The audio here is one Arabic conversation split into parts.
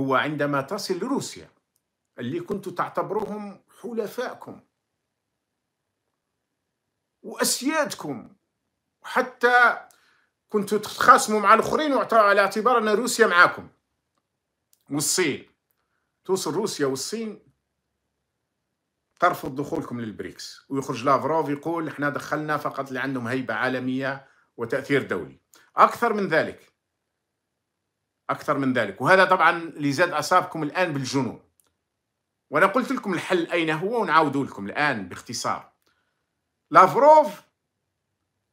هو عندما تصل روسيا اللي كنت تعتبروهم حلفائكم وأسيادكم حتى كنت تتخاصموا مع الآخرين على اعتبار أن روسيا معاكم والصين توصل روسيا والصين ترفض دخولكم للبريكس ويخرج لافروف يقول احنا دخلنا فقط لعندهم هيبة عالمية وتأثير دولي أكثر من ذلك أكثر من ذلك وهذا طبعا لزاد أصابكم الآن بالجنون وأنا قلت لكم الحل أين هو ونعاودوا لكم الآن باختصار لافروف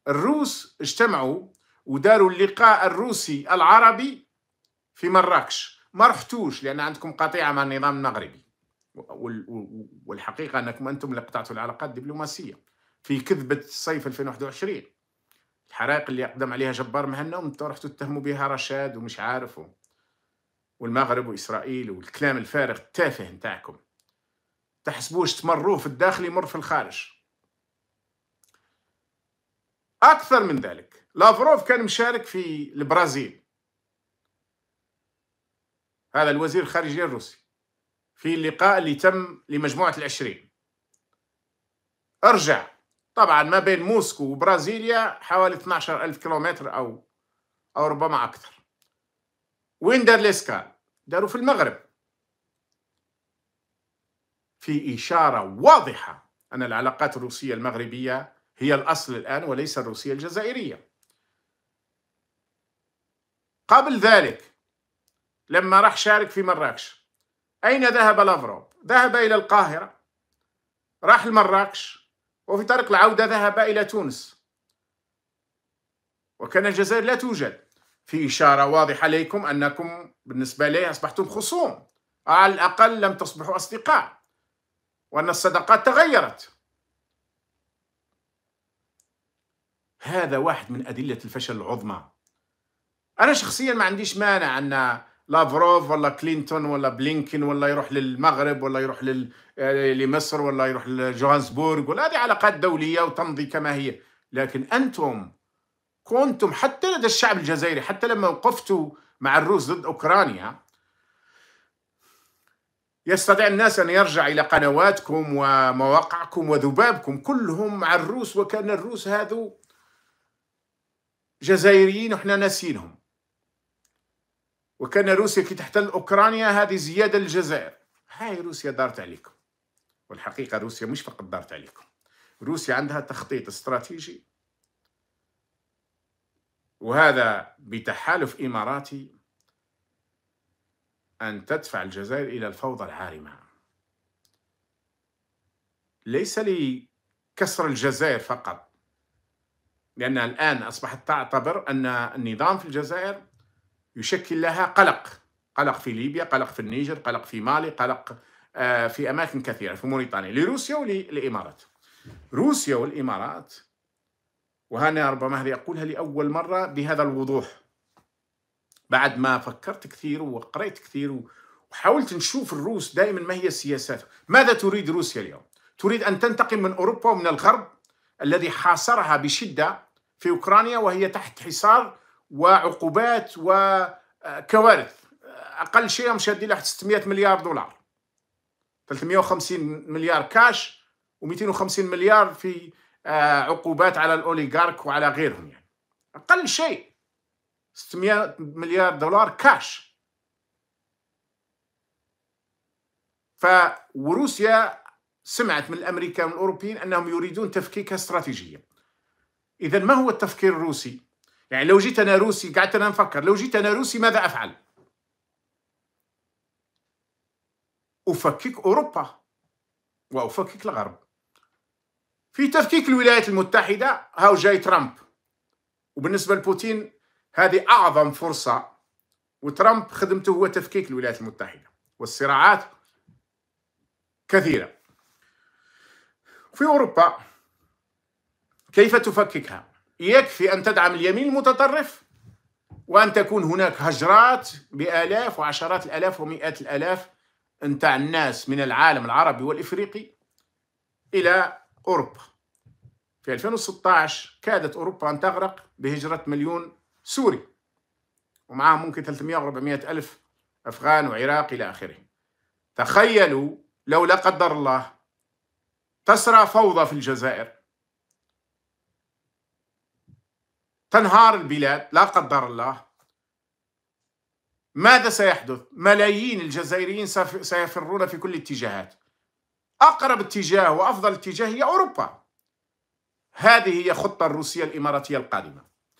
الروس اجتمعوا وداروا اللقاء الروسي العربي في مراكش ما رحتوش لأن عندكم قطيعة مع النظام المغربي والحقيقة أنكم أنتم اللي قطعتوا العلاقات الدبلوماسية في كذبة صيف 2021 الحرائق اللي يقدم عليها جبار مهنا ومنتو رحتو تتهموا بها رشاد ومش عارف والمغرب واسرائيل والكلام الفارغ التافه نتاعكم تحسبوش تمروه في الداخل يمر في الخارج اكثر من ذلك لافروف كان مشارك في البرازيل هذا الوزير الخارجية الروسي في اللقاء اللي تم لمجموعة العشرين أرجع طبعا ما بين موسكو وبرازيليا حوالي 12 ألف كيلومتر أو أو ربما أكثر وين دار الإسكال؟ داروا في المغرب في إشارة واضحة أن العلاقات الروسية المغربية هي الأصل الآن وليس الروسية الجزائرية قبل ذلك لما راح شارك في مراكش أين ذهب لافروف؟ ذهب إلى القاهرة راح لمراكش وفي طريق العودة ذهب إلى تونس وكان الجزائر لا توجد في إشارة واضحة لكم أنكم بالنسبة لي أصبحتم خصوم على الأقل لم تصبحوا أصدقاء وأن الصداقات تغيرت هذا واحد من أدلة الفشل العظمى أنا شخصيا ما عنديش مانع أن لافروف ولا كلينتون ولا بلينكن ولا يروح للمغرب ولا يروح آه، لمصر ولا يروح لجوهانسبورغ ولا هذه علاقات دوليه وتمضي كما هي لكن انتم كنتم حتى لدى الشعب الجزائري حتى لما وقفتوا مع الروس ضد اوكرانيا يستطيع الناس ان يرجع الى قنواتكم ومواقعكم وذبابكم كلهم مع الروس وكان الروس هذو جزائريين وحنا ناسينهم وكان روسيا كي تحتل أوكرانيا هذه زيادة للجزائر هاي روسيا دارت عليكم والحقيقة روسيا مش فقط دارت عليكم روسيا عندها تخطيط استراتيجي وهذا بتحالف إماراتي أن تدفع الجزائر إلى الفوضى العارمة ليس لكسر لي الجزائر فقط لأنها الآن أصبحت تعتبر أن النظام في الجزائر يشكل لها قلق قلق في ليبيا قلق في النيجر قلق في مالي قلق آه، في أماكن كثيرة في موريتانيا لروسيا وللإمارات روسيا والإمارات وهنا ربما هذه أقولها لأول مرة بهذا الوضوح بعد ما فكرت كثير وقرأت كثير وحاولت نشوف الروس دائما ما هي سياساتهم ماذا تريد روسيا اليوم تريد أن تنتقم من أوروبا ومن الغرب الذي حاصرها بشدة في أوكرانيا وهي تحت حصار وعقوبات وكوارث اقل شيء هدي لواحد 600 مليار دولار 350 مليار كاش و250 مليار في آه، عقوبات على الاوليغارك وعلى غيرهم يعني اقل شيء 600 مليار دولار كاش ف وروسيا سمعت من الامريكان والاوروبيين انهم يريدون تفكيكها استراتيجيا اذا ما هو التفكير الروسي يعني لو جيت أنا روسي قعدت أنا نفكر لو جيت أنا روسي ماذا أفعل أفكك أوروبا وأفكك الغرب في تفكيك الولايات المتحدة هاو جاي ترامب وبالنسبة لبوتين هذه أعظم فرصة وترامب خدمته هو تفكيك الولايات المتحدة والصراعات كثيرة في أوروبا كيف تفككها؟ يكفي أن تدعم اليمين المتطرف وأن تكون هناك هجرات بآلاف وعشرات الآلاف ومئات الآلاف نتاع الناس من العالم العربي والإفريقي إلى أوروبا في 2016 كادت أوروبا أن تغرق بهجرة مليون سوري ومعهم ممكن 300 و400 ألف أفغان وعراق إلى آخره تخيلوا لو لا قدر الله تسرى فوضى في الجزائر تنهار البلاد لا قدر الله ماذا سيحدث؟ ملايين الجزائريين سيفرون في كل اتجاهات أقرب اتجاه وأفضل اتجاه هي أوروبا هذه هي خطة الروسية الإماراتية القادمة